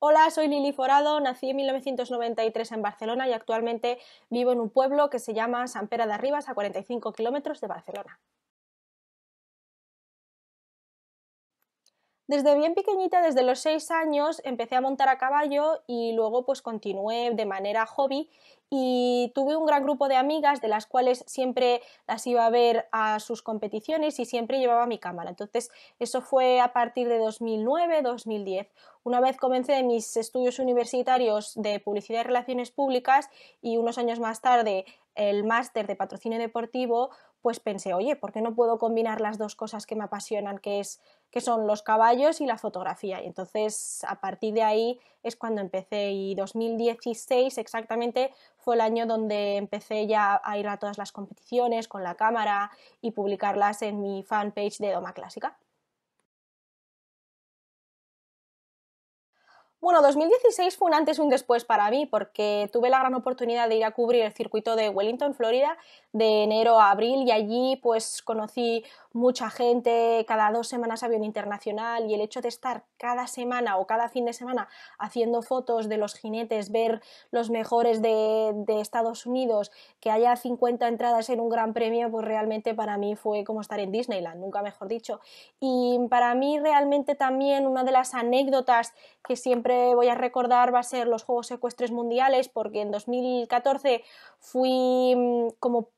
Hola, soy Lili Forado, nací en 1993 en Barcelona y actualmente vivo en un pueblo que se llama San Pera de Arribas, a 45 kilómetros de Barcelona. Desde bien pequeñita, desde los seis años, empecé a montar a caballo y luego pues continué de manera hobby y tuve un gran grupo de amigas de las cuales siempre las iba a ver a sus competiciones y siempre llevaba mi cámara. Entonces, eso fue a partir de 2009-2010. Una vez comencé mis estudios universitarios de publicidad y relaciones públicas y unos años más tarde el máster de patrocinio deportivo, pues pensé, oye, ¿por qué no puedo combinar las dos cosas que me apasionan, que, es, que son los caballos y la fotografía? Y entonces, a partir de ahí es cuando empecé y 2016 exactamente fue el año donde empecé ya a ir a todas las competiciones con la cámara y publicarlas en mi fanpage de Doma Clásica. Bueno, 2016 fue un antes y un después para mí porque tuve la gran oportunidad de ir a cubrir el circuito de Wellington, Florida, de enero a abril y allí pues conocí mucha gente, cada dos semanas había un internacional y el hecho de estar cada semana o cada fin de semana haciendo fotos de los jinetes, ver los mejores de, de Estados Unidos, que haya 50 entradas en un gran premio, pues realmente para mí fue como estar en Disneyland, nunca mejor dicho. Y para mí realmente también una de las anécdotas que siempre voy a recordar va a ser los Juegos Ecuestres Mundiales, porque en 2014 fui mm, como,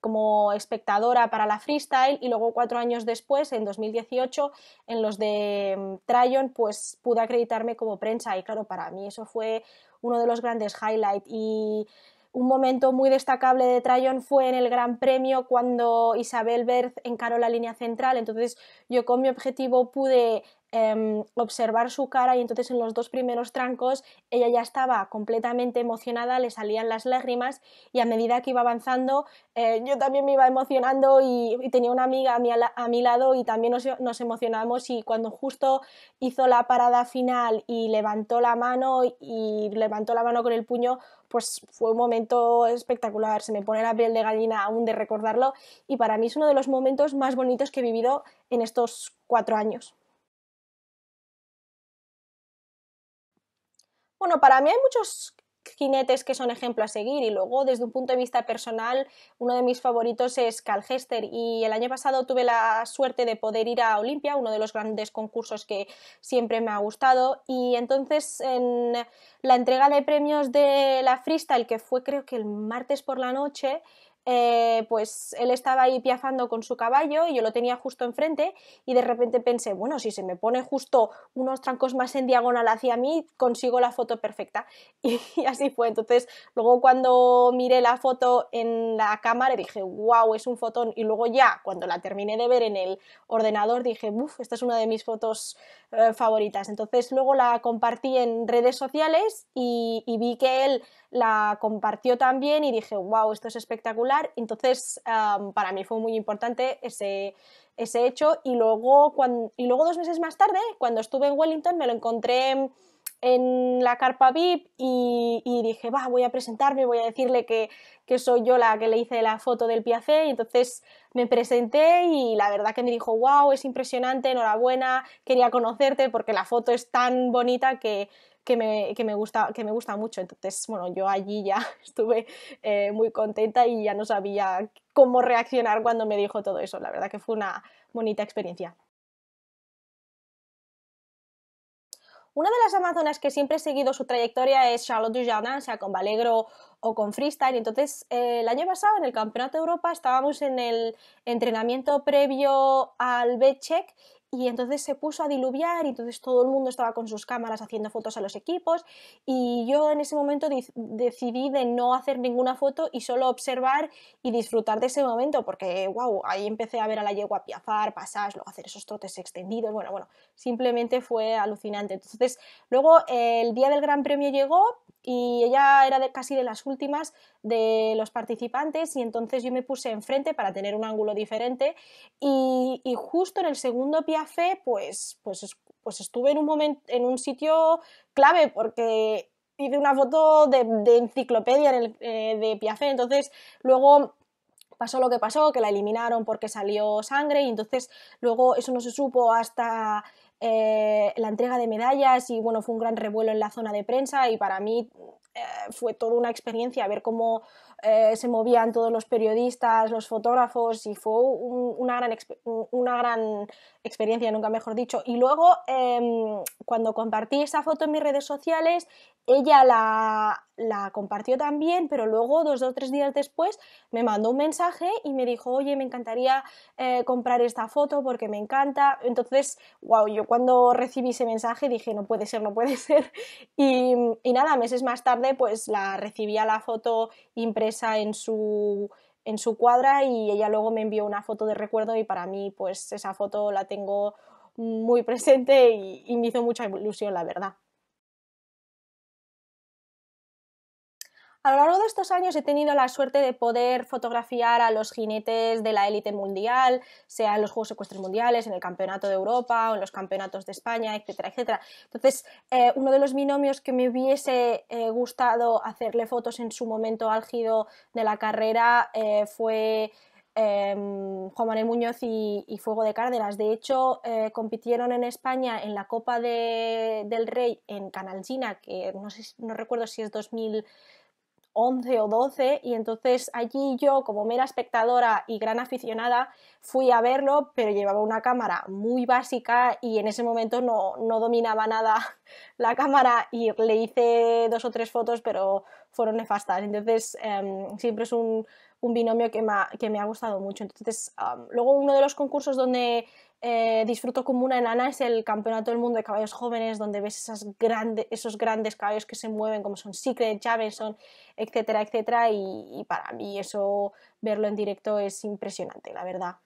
como espectadora para la freestyle y luego cuatro años después, en 2018, en los de mm, Tryon, pues pude acreditarme como prensa y claro, para mí eso fue uno de los grandes highlights y un momento muy destacable de Tryon fue en el Gran Premio cuando Isabel Berth encaró la línea central. Entonces yo con mi objetivo pude Em, observar su cara y entonces en los dos primeros trancos ella ya estaba completamente emocionada, le salían las lágrimas y a medida que iba avanzando eh, yo también me iba emocionando y, tenía una amiga a mi, a mi lado y también nos, nos, emocionamos y cuando justo hizo la parada final y levantó la mano y levantó la mano con el puño, pues fue un momento espectacular, se me pone la piel de gallina aún de recordarlo y para mí es uno de los momentos más bonitos que he vivido en estos cuatro años. Bueno, para mí hay muchos jinetes que son ejemplo a seguir y luego desde un punto de vista personal uno de mis favoritos es Cal Hester y el año pasado tuve la suerte de poder ir a Olimpia, uno de los grandes concursos que siempre me ha gustado y entonces en la entrega de premios de la freestyle que fue creo que el martes por la noche eh, pues él estaba ahí piafando con su caballo y yo lo tenía justo enfrente y de repente pensé, bueno, si se me pone justo unos trancos más en diagonal hacia mí, consigo la foto perfecta. Y, así fue. Entonces, luego cuando miré la foto en la cámara dije, wow, es un fotón. Y luego ya, cuando la terminé de ver en el ordenador, dije, uff, esta es una de mis fotos eh, favoritas. Entonces, luego la compartí en redes sociales y, y vi que él la compartió también y dije, wow, esto es espectacular entonces, para mí fue muy importante ese, ese hecho. Y luego, cuando, y luego, dos meses más tarde, cuando estuve en Wellington, me lo encontré en la carpa VIP y, dije, va, voy a presentarme, voy a decirle que, que, soy yo la que le hice la foto del Piacé. Y entonces me presenté y la verdad que me dijo, wow, es impresionante, enhorabuena, quería conocerte porque la foto es tan bonita que, que me, gusta, que me gusta mucho. Entonces, bueno, yo allí ya estuve eh, muy contenta y ya no sabía cómo reaccionar cuando me dijo todo eso. La verdad que fue una bonita experiencia. Una de las amazonas que siempre he seguido su trayectoria es Charlotte Dujardin, sea con Valegro o con freestyle. Entonces, eh, el año pasado en el Campeonato de Europa estábamos en el entrenamiento previo al check y entonces se puso a diluviar y entonces todo el mundo estaba con sus cámaras haciendo fotos a los equipos y yo en ese momento decidí de no hacer ninguna foto y solo observar y disfrutar de ese momento porque wow, ahí empecé a ver a la yegua piafar, pasar, luego hacer esos trotes extendidos, bueno, bueno, simplemente fue alucinante. Entonces, luego eh, el día del Gran Premio llegó y ella era de, casi de las últimas de los participantes y entonces yo me puse enfrente para tener un ángulo diferente y, justo en el segundo piafé pues, pues, pues, estuve en un, momento, en un sitio clave porque hice una foto de, enciclopedia en el, eh, de piafé, entonces luego pasó lo que pasó, que la eliminaron porque salió sangre y entonces luego eso no se supo hasta eh, la entrega de medallas y bueno, fue un gran revuelo en la zona de prensa y para mí eh, fue toda una experiencia ver cómo eh, se movían todos los periodistas, los fotógrafos y fue una, gran una gran experiencia, nunca mejor dicho. Y luego, em, cuando compartí esa foto en mis redes sociales, ella la, la compartió también, pero luego, dos o tres días después, me mandó un mensaje y me dijo, oye, me encantaría comprar esta foto porque me encanta. Entonces, wow, yo cuando recibí ese mensaje dije, no puede ser, no puede ser. Y, nada, meses más tarde pues la recibía la foto impresa en su, en su cuadra y ella luego me envió una foto de recuerdo y para mí pues esa foto la tengo muy presente y me hizo mucha ilusión, la verdad. A lo largo de estos años he tenido la suerte de poder fotografiar a los jinetes de la élite mundial, sea en los Juegos Ecuestres Mundiales, en el Campeonato de Europa o en los Campeonatos de España, etcétera, etcétera. Entonces, eh, uno de los binomios que me hubiese eh, gustado hacerle fotos en su momento álgido de la carrera eh, fue... Em, Juan Manuel Muñoz y, Fuego de Cárdenas. De hecho, compitieron en España en la Copa del Rey en China, que no recuerdo si es 2000. 11 o 12 y entonces allí yo como mera espectadora y gran aficionada fui a verlo, pero llevaba una cámara muy básica y en ese momento no, no dominaba nada la cámara y le hice dos o tres fotos, pero fueron nefastas. Entonces em, siempre es un, binomio que me, ha, que me ha, gustado mucho. Entonces, luego uno de los concursos donde eh, disfruto como una enana es el campeonato del mundo de caballos jóvenes, donde ves esos grandes caballos que se mueven, como son Secret, Javison, etcétera, etcétera. y para mí eso, verlo en directo es impresionante, la verdad.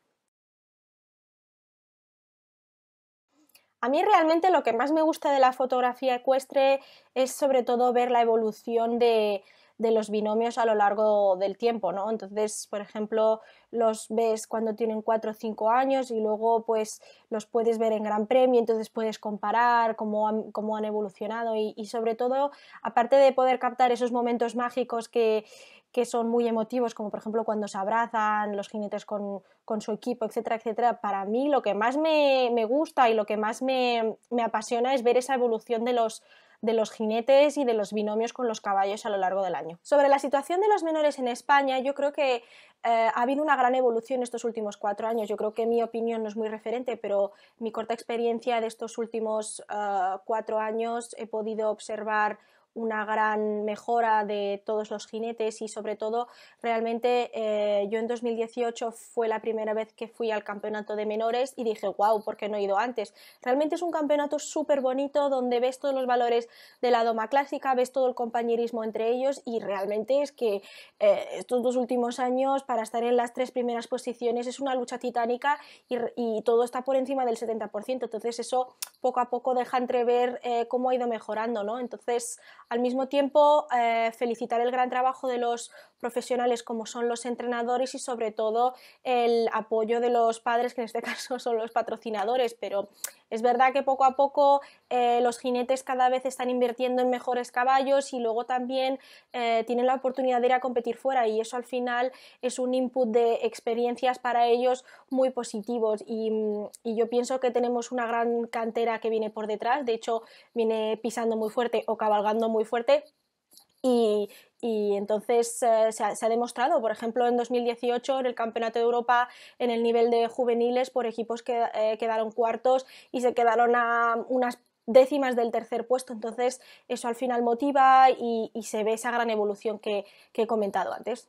A mí realmente lo que más me gusta de la fotografía ecuestre es sobre todo ver la evolución de, de los binomios a lo largo del tiempo, ¿no? Entonces, por ejemplo, los ves cuando tienen 4 o 5 años y luego pues los puedes ver en Gran Premio, entonces puedes comparar cómo han, evolucionado y, sobre todo, aparte de poder captar esos momentos mágicos que, que son muy emotivos, como por ejemplo cuando se abrazan los jinetes con, su equipo, etcétera, etcétera, para mí lo que más me, me gusta y lo que más me, me, apasiona es ver esa evolución de los, de los jinetes y de los binomios con los caballos a lo largo del año. Sobre la situación de los menores en España, yo creo que eh, ha habido una gran evolución estos últimos cuatro años. Yo creo que mi opinión no es muy referente, pero mi corta experiencia de estos últimos eh, cuatro años he podido observar una gran mejora de todos los jinetes y sobre todo realmente eh, yo en 2018 fue la primera vez que fui al campeonato de menores y dije, wow, ¿por qué no he ido antes? Realmente es un campeonato súper bonito donde ves todos los valores de la doma clásica, ves todo el compañerismo entre ellos y realmente es que eh, estos dos últimos años para estar en las tres primeras posiciones es una lucha titánica y, todo está por encima del 70%, entonces eso poco a poco deja entrever eh, cómo ha ido mejorando, ¿no? Entonces al mismo tiempo, eh, felicitar el gran trabajo de los profesionales como son los entrenadores y sobre todo el apoyo de los padres, que en este caso son los patrocinadores, pero es verdad que poco a poco eh, los jinetes cada vez están invirtiendo en mejores caballos y luego también eh, tienen la oportunidad de ir a competir fuera y eso al final es un input de experiencias para ellos muy positivos y, y yo pienso que tenemos una gran cantera que viene por detrás, de hecho viene pisando muy fuerte o cabalgando muy muy fuerte y, entonces eh, se, ha, demostrado, por ejemplo, en 2018 en el Campeonato de Europa en el nivel de juveniles por equipos que eh, quedaron cuartos y se quedaron a unas décimas del tercer puesto. Entonces eso al final motiva y, se ve esa gran evolución que he comentado antes.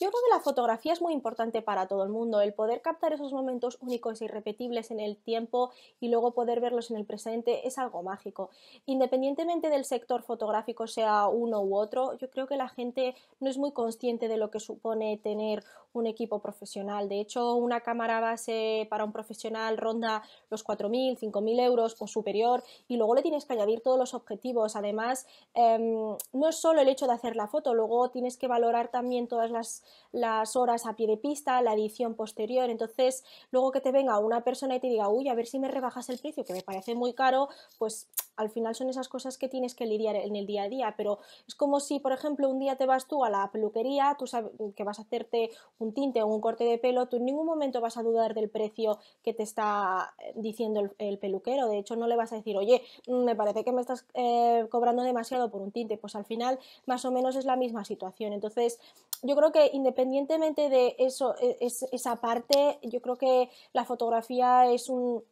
Yo creo que la fotografía es muy importante para todo el mundo, el poder captar esos momentos únicos e irrepetibles en el tiempo y luego poder verlos en el presente es algo mágico. Independientemente del sector fotográfico sea uno u otro, yo creo que la gente no es muy consciente de lo que supone tener un equipo profesional. De hecho, una cámara base para un profesional ronda los 4.000, 5.000 euros o superior y luego le tienes que añadir todos los objetivos. Además, em, no es solo el hecho de hacer la foto, luego tienes que valorar también todas las, las horas a pie de pista, la edición posterior. Entonces, luego que te venga una persona y te diga, uy, a ver si me rebajas el precio, que me parece muy caro, pues al final son esas cosas que tienes que lidiar en el día a día. Pero es como si, por ejemplo, un día te vas tú a la peluquería, tú sabes que vas a hacerte un tinte o un corte de pelo, tú en ningún momento vas a dudar del precio que te está eh, diciendo el, peluquero. De hecho, no le vas a decir, oye, mm, me parece que me estás eh, cobrando demasiado por un tinte. Pues al final, más o menos es la misma situación. Entonces, yo creo que independientemente de eso, e, esa parte, yo creo que la fotografía es un,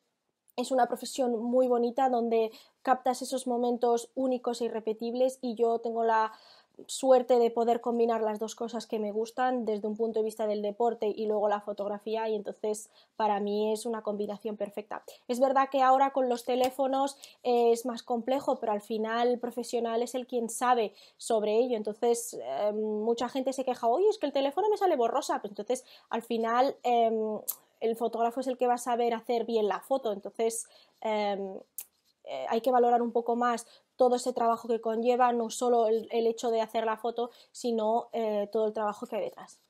es una profesión muy bonita donde captas esos momentos únicos e irrepetibles y yo tengo la suerte de poder combinar las dos cosas que me gustan desde un punto de vista del deporte y luego la fotografía y entonces para mí es una combinación perfecta. Es verdad que ahora con los teléfonos es más complejo, pero al final el profesional es el quien sabe sobre ello. Entonces em, mucha gente se queja, oye, es que el teléfono me sale borrosa. Pues entonces al final em, el fotógrafo es el que va a saber hacer bien la foto. Entonces... Em, eh, hay que valorar un poco más todo ese trabajo que conlleva, no solo el, hecho de hacer la foto, sino eh, todo el trabajo que hay detrás.